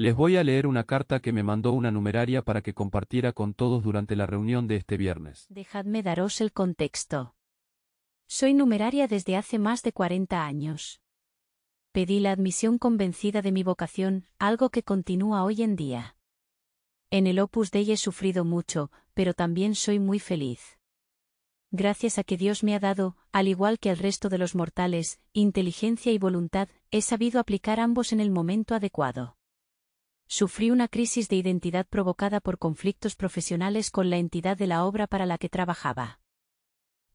Les voy a leer una carta que me mandó una numeraria para que compartiera con todos durante la reunión de este viernes. Dejadme daros el contexto. Soy numeraria desde hace más de 40 años. Pedí la admisión convencida de mi vocación, algo que continúa hoy en día. En el Opus Dei he sufrido mucho, pero también soy muy feliz. Gracias a que Dios me ha dado, al igual que al resto de los mortales, inteligencia y voluntad, he sabido aplicar ambos en el momento adecuado sufrí una crisis de identidad provocada por conflictos profesionales con la entidad de la obra para la que trabajaba.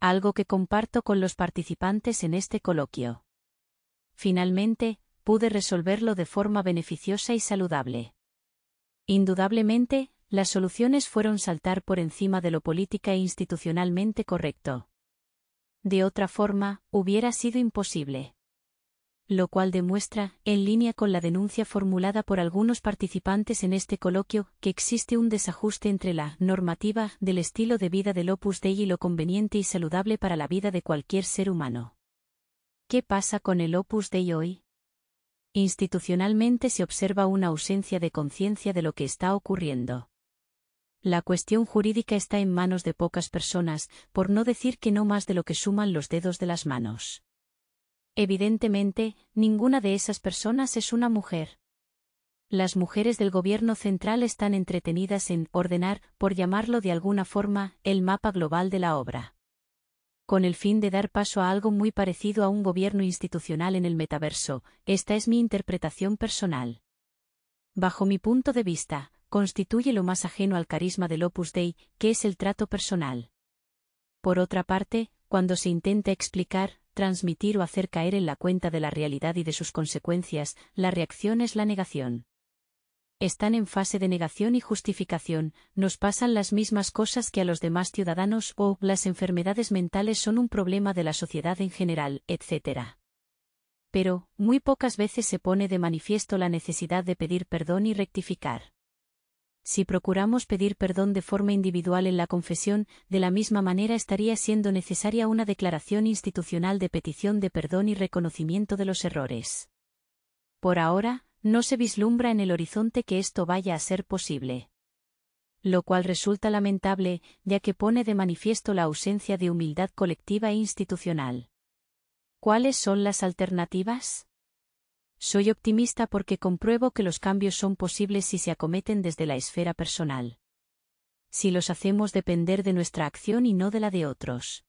Algo que comparto con los participantes en este coloquio. Finalmente, pude resolverlo de forma beneficiosa y saludable. Indudablemente, las soluciones fueron saltar por encima de lo política e institucionalmente correcto. De otra forma, hubiera sido imposible lo cual demuestra, en línea con la denuncia formulada por algunos participantes en este coloquio, que existe un desajuste entre la normativa del estilo de vida del Opus Dei y lo conveniente y saludable para la vida de cualquier ser humano. ¿Qué pasa con el Opus Dei hoy? Institucionalmente se observa una ausencia de conciencia de lo que está ocurriendo. La cuestión jurídica está en manos de pocas personas, por no decir que no más de lo que suman los dedos de las manos. Evidentemente, ninguna de esas personas es una mujer. Las mujeres del gobierno central están entretenidas en ordenar, por llamarlo de alguna forma, el mapa global de la obra. Con el fin de dar paso a algo muy parecido a un gobierno institucional en el metaverso, esta es mi interpretación personal. Bajo mi punto de vista, constituye lo más ajeno al carisma del Opus Dei, que es el trato personal. Por otra parte, cuando se intenta explicar, transmitir o hacer caer en la cuenta de la realidad y de sus consecuencias, la reacción es la negación. Están en fase de negación y justificación, nos pasan las mismas cosas que a los demás ciudadanos o las enfermedades mentales son un problema de la sociedad en general, etc. Pero, muy pocas veces se pone de manifiesto la necesidad de pedir perdón y rectificar si procuramos pedir perdón de forma individual en la confesión, de la misma manera estaría siendo necesaria una declaración institucional de petición de perdón y reconocimiento de los errores. Por ahora, no se vislumbra en el horizonte que esto vaya a ser posible. Lo cual resulta lamentable, ya que pone de manifiesto la ausencia de humildad colectiva e institucional. ¿Cuáles son las alternativas? Soy optimista porque compruebo que los cambios son posibles si se acometen desde la esfera personal. Si los hacemos depender de nuestra acción y no de la de otros.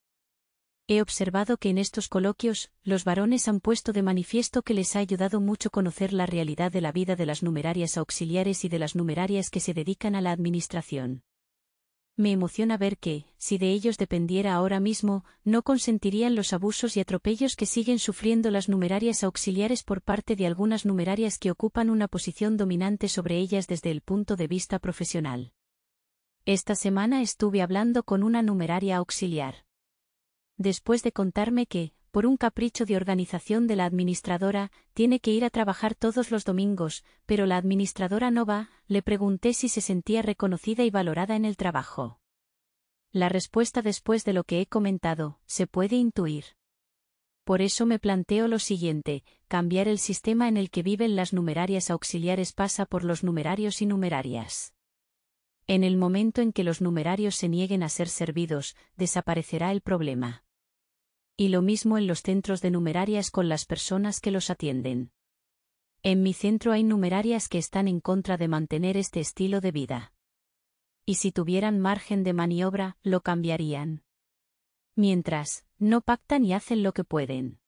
He observado que en estos coloquios, los varones han puesto de manifiesto que les ha ayudado mucho conocer la realidad de la vida de las numerarias auxiliares y de las numerarias que se dedican a la administración. Me emociona ver que, si de ellos dependiera ahora mismo, no consentirían los abusos y atropellos que siguen sufriendo las numerarias auxiliares por parte de algunas numerarias que ocupan una posición dominante sobre ellas desde el punto de vista profesional. Esta semana estuve hablando con una numeraria auxiliar. Después de contarme que, por un capricho de organización de la administradora, tiene que ir a trabajar todos los domingos, pero la administradora no va, le pregunté si se sentía reconocida y valorada en el trabajo. La respuesta después de lo que he comentado, se puede intuir. Por eso me planteo lo siguiente, cambiar el sistema en el que viven las numerarias auxiliares pasa por los numerarios y numerarias. En el momento en que los numerarios se nieguen a ser servidos, desaparecerá el problema y lo mismo en los centros de numerarias con las personas que los atienden. En mi centro hay numerarias que están en contra de mantener este estilo de vida. Y si tuvieran margen de maniobra, lo cambiarían. Mientras, no pactan y hacen lo que pueden.